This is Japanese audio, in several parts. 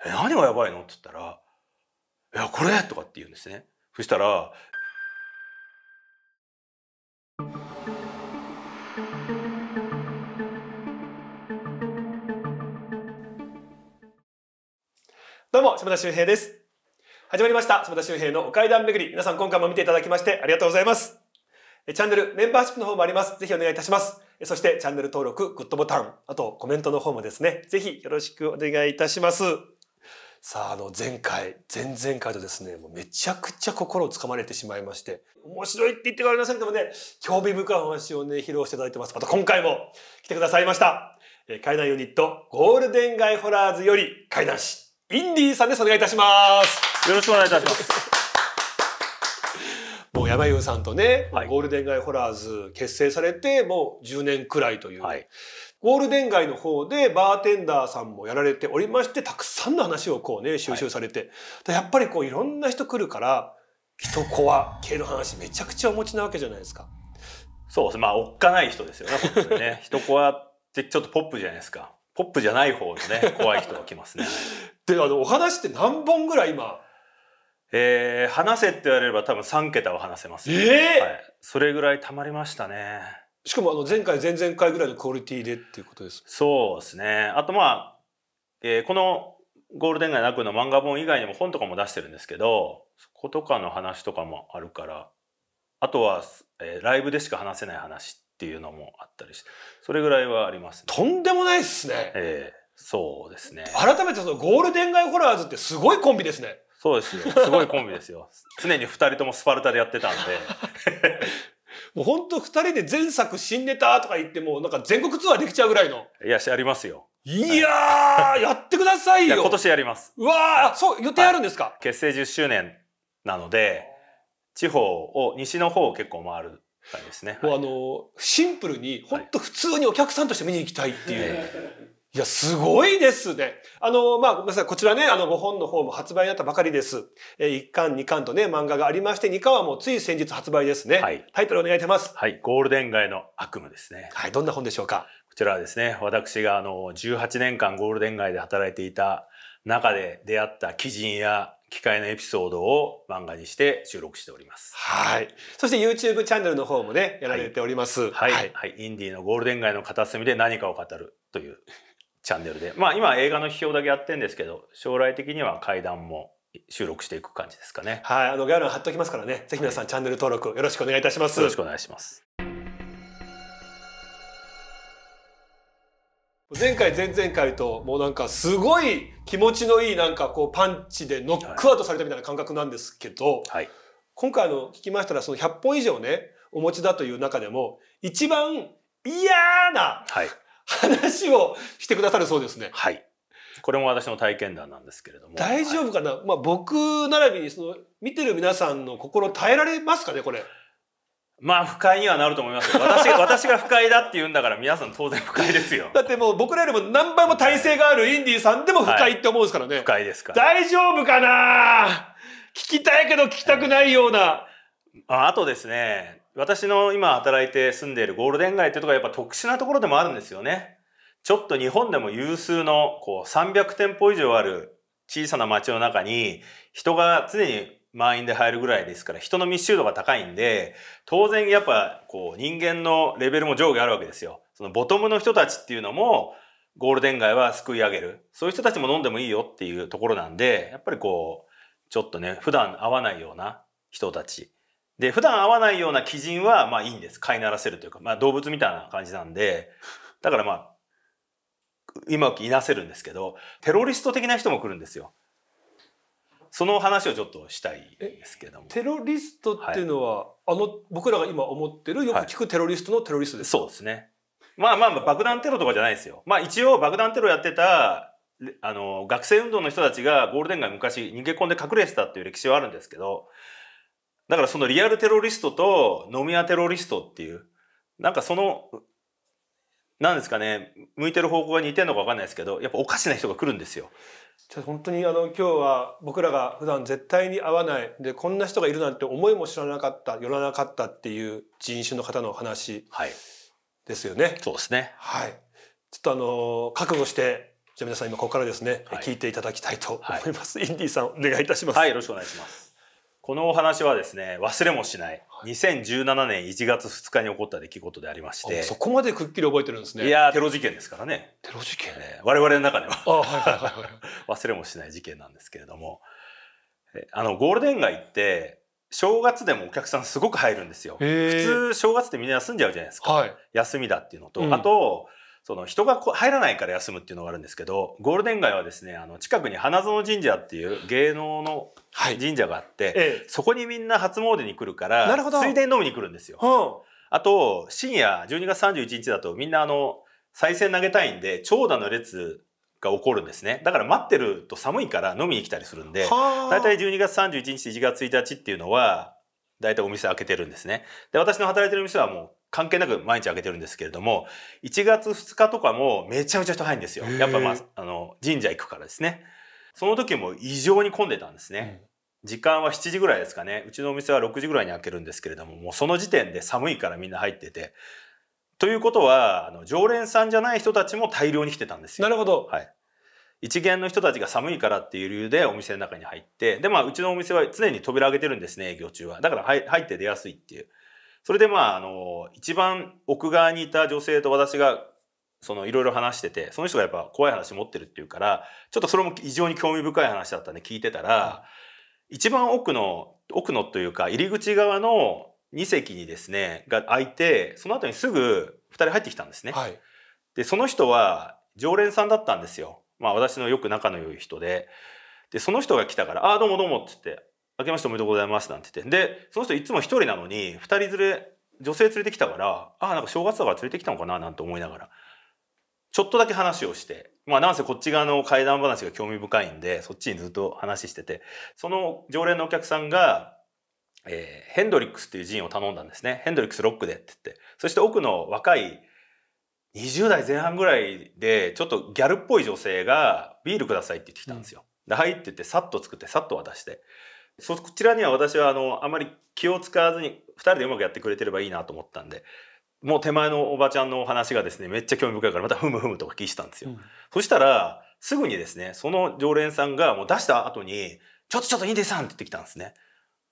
「え何がやばいの?」っつったら「いやこれ!」とかって言うんですね。そしたらどうも島田秀平です始まりました島田秀平のお階段巡り皆さん今回も見ていただきましてありがとうございますチャンネルメンバーシップの方もありますぜひお願いいたしますそしてチャンネル登録グッドボタンあとコメントの方もですねぜひよろしくお願いいたしますさあ、あの、前回、前々回とですね、もうめちゃくちゃ心をつかまれてしまいまして、面白いって言ってくれませんけどもね、興味深いお話をね、披露していただいてます。また今回も来てくださいました。えー、階段ユニット、ゴールデン街ホラーズより、階段師、インディーさんです。お願いいたします。よろしくお願いいたします。もう山優さんとね、はい、ゴールデン街ホラーズ結成されてもう10年くらいという。はい、ゴールデン街の方でバーテンダーさんもやられておりまして、たくさんの話をこうね、収集されて。はい、やっぱりこういろんな人来るから、人怖系の話めちゃくちゃお持ちなわけじゃないですか。そうですね。まあ、おっかない人ですよね、本当にね。人怖ってちょっとポップじゃないですか。ポップじゃない方のね、怖い人が来ますね。で、あの、お話って何本ぐらい今えー、話せって言われれば多分3桁は話せます、ね。えー、はい、それぐらいたまりましたね。しかもあの前回前々回ぐらいのクオリティでっていうことですそうですねあとまあ、えー、このゴールデン街なくの漫画本以外にも本とかも出してるんですけどそことかの話とかもあるからあとは、えー、ライブでしか話せない話っていうのもあったりしてそれぐらいはあります、ね、とんでもないっすねええー、そうですね改めてそのゴールデン街ホラーズってすごいコンビですねそうですよすごいコンビですよ常に2人ともスパルタでやってたんで もうほんと2人で前作新ネタとか言ってもなんか全国ツアーできちゃうぐらいの。いや、やりますよ。いや、はやってくださいよ。い今年やります。うわあ、そう、予定あるんですか、はい、結成10周年なので、地方を、西の方を結構回る。ですね、もうあのー、シンプルに本当普通にお客さんとして見に行きたいっていう、いや、すごいですね。あの、まあ、ごめんなさい。こちらね、あの、ご本の方も発売になったばかりです。えー、1巻、2巻とね、漫画がありまして、2巻はもうつい先日発売ですね。はい。タイトルお願いします。はい。ゴールデン街の悪夢ですね。はい。どんな本でしょうかこちらはですね、私があの、18年間ゴールデン街で働いていた中で出会った基人や機械のエピソードを漫画にして収録しております。はい。そして YouTube チャンネルの方もね、やられております。はい。はい。はい、インディーのゴールデン街の片隅で何かを語るという。チャンネルで。まあ今映画の批評だけやってんですけど、将来的には怪談も収録していく感じですかね。はい、あの概要欄貼っておきますからね。ぜひ皆さん、チャンネル登録よろしくお願いいたします。よろしくお願いします。前回前々回ともうなんかすごい気持ちのいいなんかこうパンチでノックアウトされたみたいな感覚なんですけど、はい、今回の聞きましたらその100本以上ねお持ちだという中でも一番嫌な、はい、話をしてくださるそうですね。はい。これも私の体験談なんですけれども。大丈夫かな、はい、まあ僕並びにその見てる皆さんの心耐えられますかねこれ。まあ不快にはなると思います私 私が不快だって言うんだから皆さん当然不快ですよ。だってもう僕らよりも何倍も体勢があるインディーさんでも不快って思うんですからね。はい、不快ですか。大丈夫かな聞きたいけど聞きたくないような。あとですね私の今働いて住んでいるゴールデン街っていうところはやっぱ特殊なところでもあるんですよね。ちょっと日本でも有数のこう300店舗以上ある小さな街の中に人が常に満員で入るぐらいですから人の密集度が高いんで当然やっぱこう人間のレベルも上下あるわけですよ。そのボトムの人たちっていうのもゴールデン街は救い上げるそういう人たちも飲んでもいいよっていうところなんでやっぱりこうちょっとね普段会わないような人たちで、普段会わないような鬼人は、まあいいんです。飼いならせるというか、まあ動物みたいな感じなんで、だからまあ、うまくいなせるんですけど、テロリスト的な人も来るんですよ。その話をちょっとしたいですけども。テロリストっていうのは、はい、あの、僕らが今思ってる、よく聞くテロリストのテロリストです、はい、そうですね。まあまあ、爆弾テロとかじゃないですよ。まあ一応爆弾テロやってた、あの、学生運動の人たちがゴールデン街昔逃げ込んで隠れてたっていう歴史はあるんですけど、だからそのリアルテロリストと飲み屋テロリストっていう、なんかその、なんですかね、向いてる方向が似てるのか分かんないですけど、やっぱおかしな人が来るんですよ。じゃ本当にあの今日は僕らが普段絶対に会わないでこんな人がいるなんて思いも知らなかった寄らなかったっていう人種の方の話はい。ですよね。そうですね、はい、ちょっとあの覚悟してじゃ皆さん今ここからですね、はい、聞いていただきたいと思います、はい、インディさんお願いいたします。はいよろしくお願いしますこのお話はですね忘れもしない2017年1月2日に起こった出来事でありましてそこまでくっきり覚えてるんですねいやテロ事件ですからねテロ事件、ね、我々の中ではあ、はいはいはい、忘れもしない事件なんですけれどもあのゴールデン街って正月でもお客さんすごく入るんですよ普通正月ってみんな休んじゃうじゃないですか、はい、休みだっていうのと、うん、あとその人が入らないから休むっていうのがあるんですけどゴールデン街はですねあの近くに花園神社っていう芸能の神社があって、はいええ、そこにみんな初詣に来るからなるほど水田飲みに来るんですよ。あ、あと深夜12月31日だとみんなあの再選投げたいんで長蛇の列が起こるんですねだから待ってると寒いから飲みに来たりするんで、大体12月31日1月1日っていうのは大体お店開けてるんですね。で私の働いてる店はもう関係なく毎日あげてるんですけれども、1月2日とかもめちゃめちゃ人入るんですよ。やっぱまあ、あの、神社行くからですね。その時も異常に混んでたんですね。うん、時間は7時ぐらいですかね。うちのお店は6時ぐらいに開けるんですけれども、もうその時点で寒いからみんな入ってて。ということは、あの常連さんじゃない人たちも大量に来てたんですよ。なるほど。はい。一元の人たちが寒いからっていう理由でお店の中に入って、で、まあ、うちのお店は常に扉開けてるんですね、営業中は。だから入って出やすいっていう。それでまあ、あの、一番奥側にいた女性と私が、そのいろいろ話してて、その人がやっぱ怖い話持ってるっていうから、ちょっとそれも非常に興味深い話だったんで聞いてたら、一番奥の、奥のというか、入り口側の2席にですね、が空いて、その後にすぐ2人入ってきたんですね。はい、で、その人は常連さんだったんですよ。まあ私のよく仲の良い人で。で、その人が来たから、ああ、どうもどうもって言って、明けましておめでとうございますなんて言って。で、その人いつも一人なのに、二人連れ、女性連れてきたから、ああ、なんか正月だから連れてきたのかななんて思いながら、ちょっとだけ話をして、まあなんせこっち側の怪談話が興味深いんで、そっちにずっと話してて、その常連のお客さんが、えー、ヘンドリックスっていうジンを頼んだんですね。ヘンドリックスロックでって言って。そして奥の若い20代前半ぐらいで、ちょっとギャルっぽい女性がビールくださいって言ってきたんですよ。うん、で、はいって言って、さっと作って、さっと渡して。そちらには私はあのあまり気を使わずに2人でうまくやってくれてればいいなと思ったんでもう手前のおばちゃんのお話がですねめっちゃ興味深いからまたふむふむとか聞いてたんですよ、うん、そしたらすぐにですねその常連さんがもう出した後に「ちょっとちょっとインディさん」って言ってきたんですね。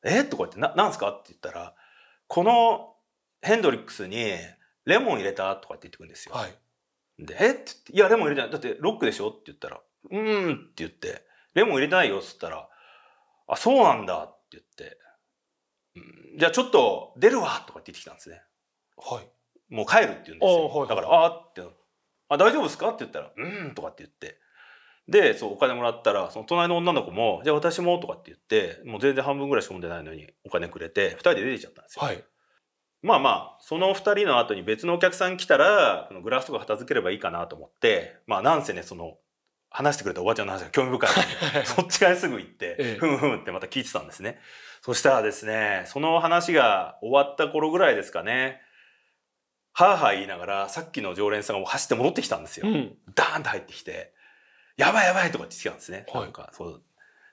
えとかやって「ななんすか?」って言ったらこのヘンドリックスにレモン入れたとかって言ってくるんですよ。はい、で「えっ?」て言って「いやレモン入れてないだってロックでしょ?」って言ったら「うん」って言って「レモン入れてないよ」っつったら「あ、そうなんだって言って、うん、じゃあちょっと出るわとかって言ってきたんですね。はい。もう帰るって言うんですよ。はい、だから、ああって、あ、大丈夫ですかって言ったら、うんとかって言って。で、そう、お金もらったら、その隣の女の子も、じゃあ私もとかって言って、もう全然半分ぐらいしか飲んでないのにお金くれて、二人で出てちゃったんですよ。はい。まあまあ、その二人の後に別のお客さん来たら、のグラスとか片付ければいいかなと思って、まあなんせね、その話してくれたおばあちゃんの話が興味深い そっち側すぐ行って、ええ、ふんふんってまた聞いてたんですね。そしたらですね、その話が終わった頃ぐらいですかね、はあはあ言いながら、さっきの常連さんが走って戻ってきたんですよ。うん、ダーンて入ってきて、やばいやばいとかって言ってたんですね。はい、なんか、そう、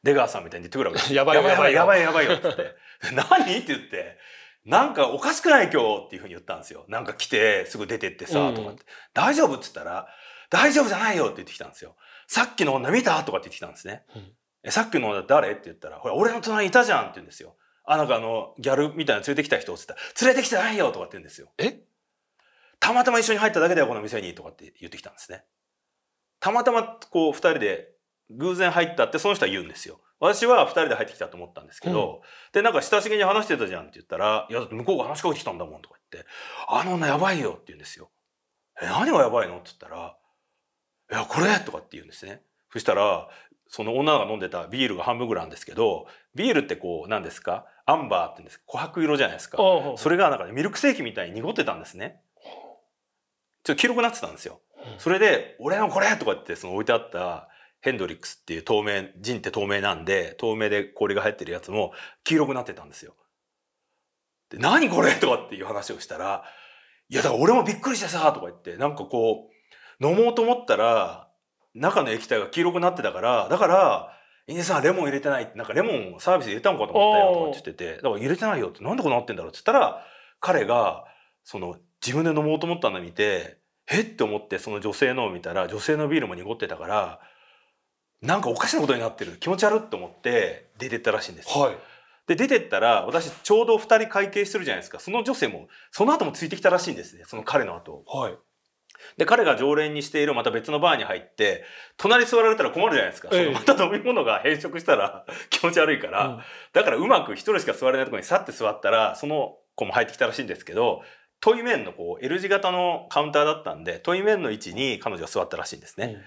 出川さんみたいに言ってくるわけです。やばいやばいやばいやばいよ」って言って何って言って、なんかおかしくない今日っていうふうに言ったんですよ。なんか来て、すぐ出てってさ、とかって。大丈夫っつったら、大丈夫じゃないよって言ってきたんですよ。さっきの女見たとかって言ってきたんですね。え、さっきの女誰って言ったら、ほら、俺の隣にいたじゃんって言うんですよ。あ、なんかあの、ギャルみたいな連れてきた人って言ったら、連れてきてないよとかって言うんですよ。えたまたま一緒に入っただけだよ、この店にとかって言ってきたんですね。たまたまこう、二人で偶然入ったってその人は言うんですよ。私は二人で入ってきたと思ったんですけど、うん、で、なんか親しげに話してたじゃんって言ったら、いや、だって向こうが話しかけてきたんだもんとか言って、あの女やばいよって言うんですよ。え、何がやばいのって言ったら、「いやこれ!」とかって言うんですね。そしたらその女が飲んでたビールが半分ぐらいなんですけどビールってこう何ですかアンバーってうんです琥珀色じゃないですかそれがなんか、ね、ミルクセーキみたいに濁ってたんですねちょっと黄色くなってたんですよ、それで「俺のこれ!」とかってその置いてあったヘンドリックスっていう透明ジンって透明なんで透明で氷が入ってるやつも黄色くなってたんですよで「何これ!」とかっていう話をしたら「いやだから俺もびっくりしてさ」とか言ってなんかこう飲もうと思ったら中の液体が黄色くなってたからだから「イネさんレモン入れてない」ってなんかレモンサービス入れたのかと思ったよとか言っててだから入れてないよってなんでこうなってんだろうって言ったら彼がその自分で飲もうと思ったの見てえって思ってその女性のを見たら女性のビールも濁ってたからなんかおかしなことになってる気持ち悪って思って出てったらしいんです。はいで出てったら私ちょうど2人会計してるじゃないですかその女性もその後もついてきたらしいんですねその彼の後、はい、で、彼が常連にしているまた別のバーに入って、隣座られたら困るじゃないですか。ええ、また飲み物が変色したら 気持ち悪いから、うん、だからうまく一人しか座れないところにさって座ったら、その子も入ってきたらしいんですけど、イメンのこう L 字型のカウンターだったんで、イメンの位置に彼女が座ったらしいんですね。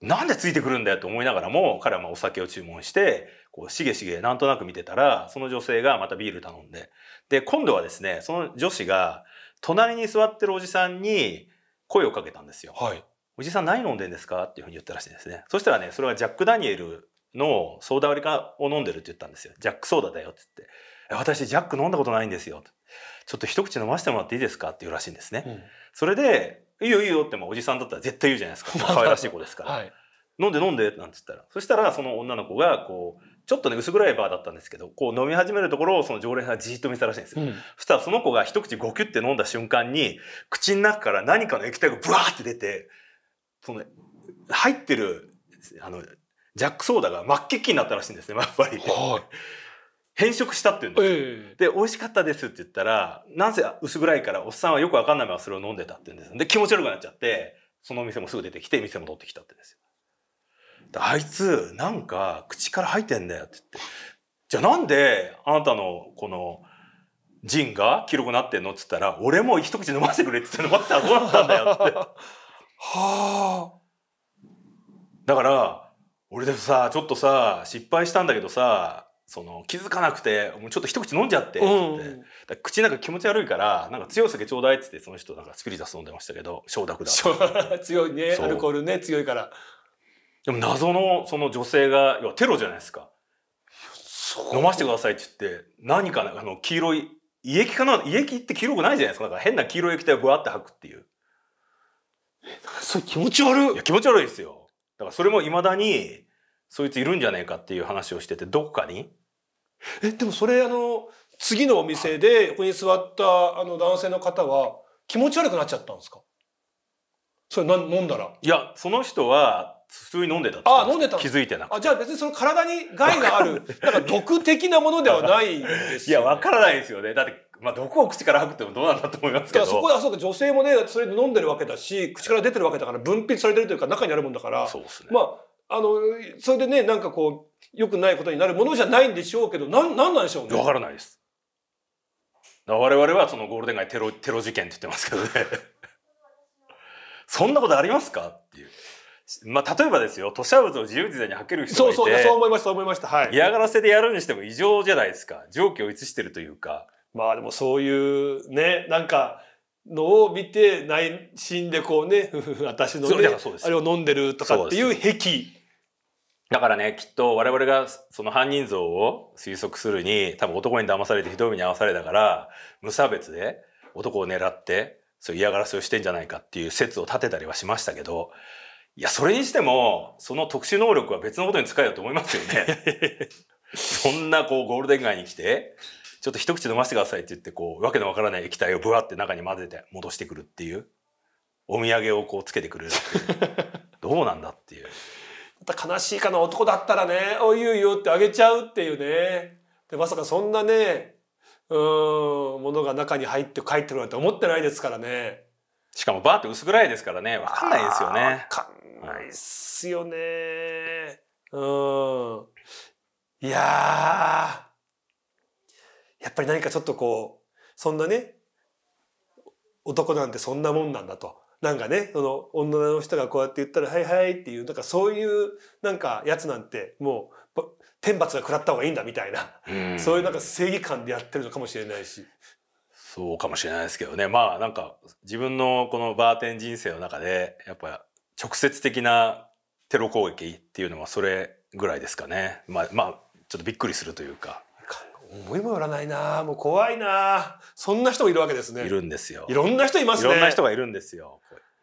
うん、なんでついてくるんだよと思いながらも、彼はまお酒を注文して、こう、しげしげなんとなく見てたら、その女性がまたビール頼んで。で、今度はですね、その女子が、隣に座ってるおじさんに、声をかけたんですよ。はい、おじさん何飲んでんですかっていうふうに言ったらしいですね。そしたらねそれはジャック・ダニエルのソーダ割りかを飲んでるって言ったんですよ。ジャックソーダだよって言って。私ジャック飲んだことないんですよ。ちょっと一口飲ませてもらっていいですかって言うらしいんですね。うん、それで、いいよいいよってまあおじさんだったら絶対言うじゃないですか。可愛らしい子ですから。はい、飲んで飲んでなんて言ったら。そしたらその女の子がこう、ちょっとね薄暗いバーだったんですけどこう飲み始めるところをその常連さんがじっと見せたらしいんですよ、うん、そしたらその子が一口ゴキュって飲んだ瞬間に口の中から何かの液体がブワーって出てその入ってるあのジャックソーダが真っ黄になったらしいんですねやっぱり。はい変色したって言うんですよ、えー、で美味しかったですって言ったらなんせ薄暗いからおっさんはよくわかんないままそれを飲んでたって言うんですで気持ち悪くなっちゃってそのお店もすぐ出てきて店戻ってきたってですあいつなんか口から吐いてんだよって言ってじゃあなんであなたのこの腎が黄色くなってんのっつったら俺も一口飲ませてくれっつって飲ませたらどうなったんだよって はあだから俺でもさちょっとさ失敗したんだけどさその気づかなくてもうちょっと一口飲んじゃってって、うん、口なんか気持ち悪いからなんか強い酒ちょうだいっつってその人なんかスピリタス飲んでましたけど承諾だ 強いねアルコールね強いからでも謎のその女性が要はテロじゃないですか飲ませてくださいって言って何かあの黄色い胃液かな胃液って黄色くないじゃないですかだから変な黄色い液体をぶわって吐くっていうそれ気持ち悪いいや気持ち悪いですよだからそれもいまだにそいついるんじゃねえかっていう話をしててどこかにえでもそれあの次のお店で横に座ったあの男性の方は気持ち悪くなっちゃったんですかそれ飲んだらいやその人は普通に飲んでたあ飲んでた気づいてなあじゃあ別にその体に害がある なんか毒的なものではないですいや分からないですよねだってまあ、毒を口から吐くってもどうなんだと思いますけどそこはそうか女性もねそれで飲んでるわけだし口から出てるわけだから分泌されてるというか中にあるもんだから、ね、まああのそれでねなんかこうよくないことになるものじゃないんでしょうけどなんなんなんでしょうね分からないです我々はそのゴールデン街テロテロ事件って言ってますけどね そんなことありますかっていう。まあ、例えばですよ、土砂物を自由自在に履ける人がいてそうそう、そう思いました、そう思いました。はい。嫌がらせでやるにしても異常じゃないですか。常軌を逸してるというか。まあでもそういうね、なんか、のを見て内心でこうね、私の、ね、あれを飲んでるとかっていう癖。だからね、きっと我々がその犯人像を推測するに、多分男に騙されてひどい目に遭わされたから、無差別で男を狙って、そう嫌がらせをしてんじゃないかっていう説を立てたりはしましたけど、いや、それにしても、その特殊能力は別のことに使えよと思いますよね。そんな、こう、ゴールデン街に来て、ちょっと一口飲ませてくださいって言って、こう、わけのわからない液体をぶわって中に混ぜて戻してくるっていう。お土産をこうつけてくれるて。どうなんだっていう。また悲しいかな、男だったらね、おいいよってあげちゃうっていうね。で、まさかそんなね、うん、ものが中に入って帰ってくるなんて思ってないですからね。しかもバーって薄暗いですからね、わかんないですよね。わかないっすよねうんいややっぱり何かちょっとこうそんなね男なんてそんなもんなんだとなんかねその女の人がこうやって言ったら「はいはい」っていうなんかそういうなんかやつなんてもう天罰が食らった方がいいんだみたいな、うそういうなんか正義感でやってるのかもしれないし。そうかもしれないですけどねまあなんか自分のこのバーテン人生の中でやっぱ直接的なテロ攻撃っていうのはそれぐらいですかね。まあ、まあ、ちょっとびっくりするというか。思いもよらないなもう怖いなそんな人もいるわけですねいるんですよいろんな人いますねいろんな人がいるんですよ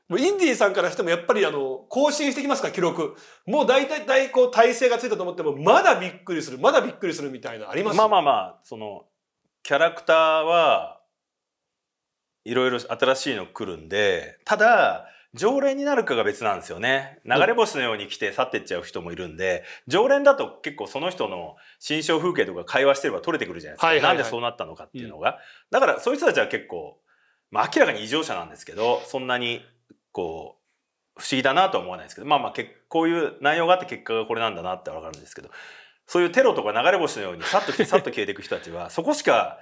もうインディーさんからしてもやっぱりあの更新してきますか記録もう大体大こう体勢がついたと思ってもまだびっくりするまだびっくりするみたいなありますまあまあまあそのキャラクターはいろいろ新しいの来るんでただ常連になるかが別なんですよね。流れ星のように来て去ってっちゃう人もいるんで、常連だと結構その人の心象風景とか会話してれば取れてくるじゃないですか。はいはいはい、なんでそうなったのかっていうのが。うん、だからそういう人たちは結構、まあ明らかに異常者なんですけど、そんなにこう、不思議だなとは思わないですけど、まあまあけこういう内容があって結果がこれなんだなってわかるんですけど、そういうテロとか流れ星のようにさっと来てさっと消えていく人たちは、そこしか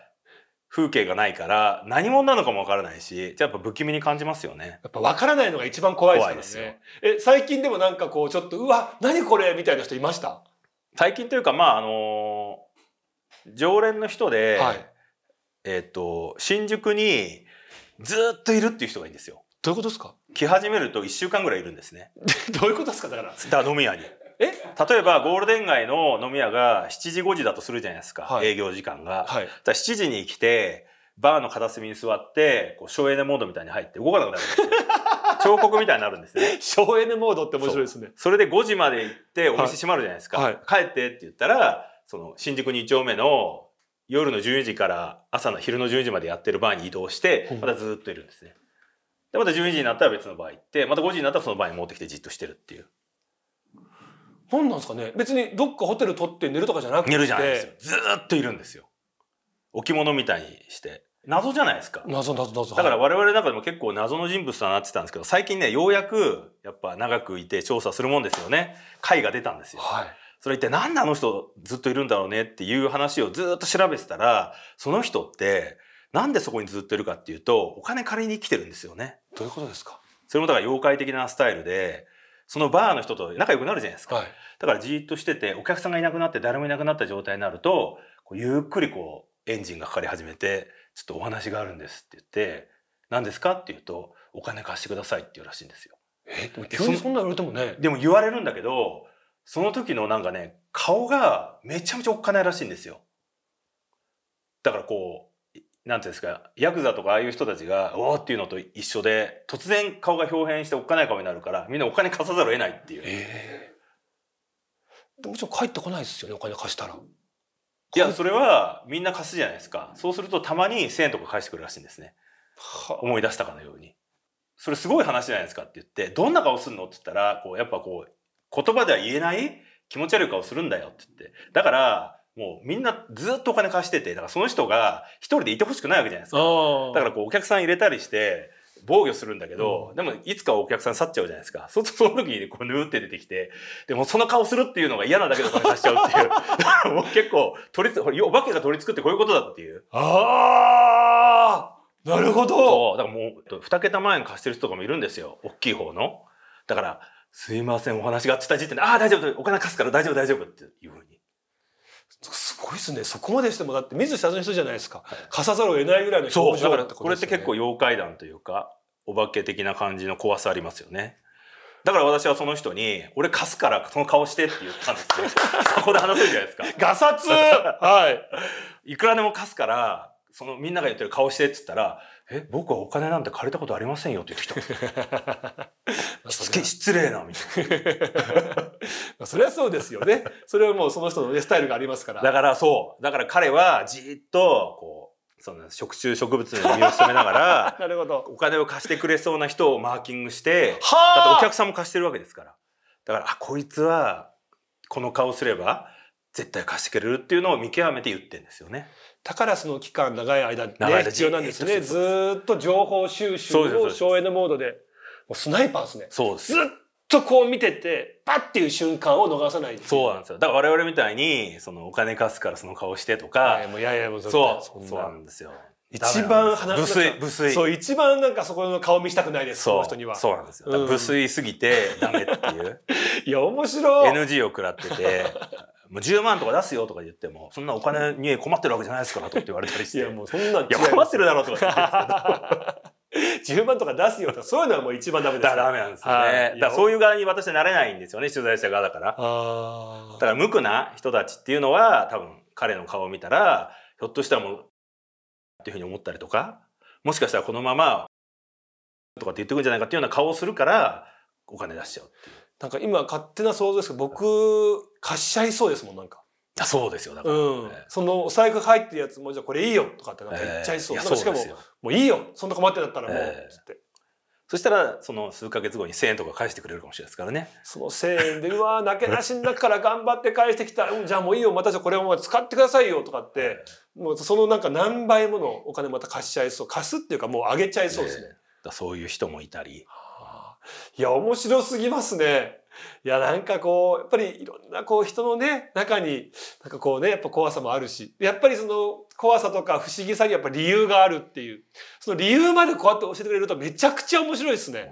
風景がないから何者なのかもわからないしやっぱ不気味に感じますよねやっぱわからないのが一番怖いですからねえ最近でもなんかこうちょっとうわ何これみたいな人いました最近というかまああのー、常連の人で、はい、えっ、と新宿にずっといるっていう人がいいんですよどういうことですか来始めると1週間ぐらいいるんですね どういうことですかだからダノミヤにえ例えばゴールデン街の飲み屋が7時5時だとするじゃないですか、はい、営業時間が。はい、7時に来てバーの片隅に座ってこう省エネモードみたいに入って動かなくなるんですよ。彫刻みたいになるんですね。省エネモードって面白いですねそ。それで5時まで行ってお店閉まるじゃないですか。はい、帰ってって言ったらその新宿2丁目の夜の12時から朝の昼の12時までやってるバーに移動してまたずっといるんですね。でまた12時になったら別の場ー行ってまた5時になったらその場ーに持ってきてじっとしてるっていう。何なんですかね別にどっかホテル取って寝るとかじゃなくて寝るじゃないですよずっといるんですよ置物みたいにして謎じゃないですか謎謎謎だから我々の中でも結構謎の人物となってたんですけど最近ねようやくやっぱ長くいて調査するもんですよね会が出たんですよ、はい、それ一体何であの人ずっといるんだろうねっていう話をずっと調べてたらその人ってなんでそこにずっといるかっていうとお金借りに来てるんですよねどういうことですかそれもだから妖怪的なスタイルでそのバーの人と仲良くなるじゃないですか。はい、だからじっとしてて、お客さんがいなくなって誰もいなくなった状態になると、こうゆっくりこうエンジンがかかり始めて、ちょっとお話があるんですって言って、何ですかって言うと、お金貸してくださいって言うらしいんですよ。え、でも急にそんな言われてもね。でも言われるんだけど、その時のなんかね、顔がめちゃめちゃおっかないらしいんですよ。だからこう、なんていうんですかヤクザとかああいう人たちが「おお!」っていうのと一緒で突然顔が表変しておっかない顔になるからみんなお金貸さざるを得ないっていう。えー、でもちろんってこないですよねお金貸したら。いやそれはみんな貸すじゃないですかそうするとたまに1,000円とか返してくるらしいんですね、思い出したかのようにそれすごい話じゃないですかって言ってどんな顔するのって言ったらこうやっぱこう言葉では言えない気持ち悪い顔するんだよって言ってだからもうみんなずっとお金貸してて、だからその人が一人でいてほしくないわけじゃないですか。だからこうお客さん入れたりして、防御するんだけど、うん、でもいつかお客さん去っちゃうじゃないですか。そその時にこうぬーって出てきて、でもその顔するっていうのが嫌なだけでお金貸しちゃうっていう。もう結構、取りつ、お化けが取りつくってこういうことだっていう。ああなるほどだからもう、二桁万円貸してる人とかもいるんですよ。大きい方の。だから、すいません、お話がつった時点で、ああ、大丈夫、お金貸すから大丈夫、大丈夫っていうふうに。ごいですねそこまでしてもだって見ず知らずの人じゃないですか貸さざるを得ないぐらいの表情だからこれって結構妖怪談というかお化け的な感じの怖さありますよねだから私はその人に「俺貸すからその顔して」って言ったんですよ そこで話せるじゃないですかガサツ はいいくらでも貸すからそのみんなが言ってる顔してって言ったらえ僕はお金なんて借りたことありませんよって言ってきた 失礼なみたいな それはそうですよねそれはもうその人の、ね、スタイルがありますからだからそうだから彼はじっとこうその食虫植物に身を潜めながら なるほどお金を貸してくれそうな人をマーキングしてだってお客さんも貸してるわけですからだからあこいつはこの顔すれば絶対貸してくれるっていうのを見極めて言ってんですよね。だからその期間長い間、ね、必要なんですね。ずっと情報収集を省エネモードで。もうスナイパーですね。そうです。ずっとこう見てて、パッていう瞬間を逃さない。そうなんですよ。だから我々みたいに、そのお金貸すからその顔してとか。もういやいやもうそう。そうなんですよ。一番話無粋、無粋。そう、一番なんかそこの顔見したくないです、その人には。そうなんですよ。無粋すぎてダメっていう。いや、面白い。NG を食らってて、もう10万とか出すよとか言っても、そんなお金に困ってるわけじゃないですからとか言われたりして。いや、もうそんな。いや、困ってるだろうとか言って10万とか出すよとか、そういうのはもう一番ダメです、ダメなんですよね。だそういう側に私はなれないんですよね、取材者側だから。だから無垢な人たちっていうのは、多分彼の顔を見たら、ひょっとしたらもう、っていうふうに思ったりとか、もしかしたらこのまま、とかって言ってくんじゃないかっていうような顔をするから、お金出しちゃうっていう。なんか今勝手な想像ですけど僕貸しちゃいそうですもんなんか。あそうですよだから、ねうん、そのお財布入ってるやつもじゃあこれいいよとかってなんか言っちゃいそう、えー、なんしかももういいよそんな困ってだったらもう、えー、つって。そしたらその数か月後に1,000円とか返してくれるかもしれないですからね。その1,000円でうわなけなしの中から頑張って返してきたじゃあもういいよまたじゃこれを使ってくださいよとかって、えー、もうそのなんか何倍ものお金また貸しちゃいそう貸すっていうかもうあげちゃいそうですね。だそういう人もいたり、いや、面白すぎますね。いや、なんかこう、やっぱりいろんなこう人のね、中に、なんかこうね、やっぱ怖さもあるし、やっぱりその怖さとか不思議さにやっぱ理由があるっていう、その理由までこうやって教えてくれるとめちゃくちゃ面白いですね。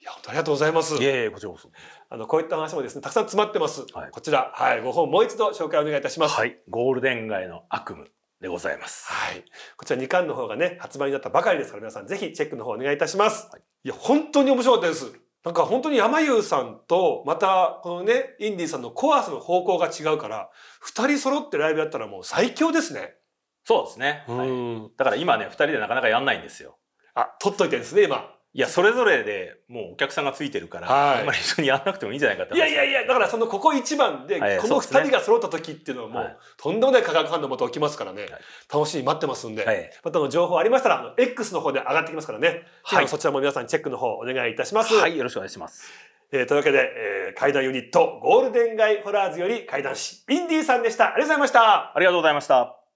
いや、本当ありがとうございます。いえいえ、こちらこそ。あの、こういった話もですね、たくさん詰まってます。はい、こちら、はい、ご本もう一度紹介お願いいたします。はい、ゴールデン街の悪夢。でございます。はい。こちら2巻の方がね、発売になったばかりですから、皆さんぜひチェックの方お願いいたします。はい、いや、本当に面白かったです。なんか本当に山優さんと、また、このね、インディさんのコアスの方向が違うから、2人揃ってライブやったらもう最強ですね。そうですね。はい、だから今ね、2人でなかなかやんないんですよ。あ、取っといてですね、今。いやそれぞれでもうお客さんがついてるから、はい、あんまり一緒にやらなくてもいいんじゃないかっていやいやいやだからそのここ一番で、この二人が揃った時っていうのはもう、とんでもない化学反応また起きますからね、楽しみに待ってますんで、またの情報ありましたらあの X の方で上がってきますからね、はい、そちらも皆さんチェックの方お願いいたします。はいよろしくお願いします、えー、というわけで、えー、怪談ユニットゴールデン街ホラーズより怪談師インディーさんでしたありがとうございましたありがとうございました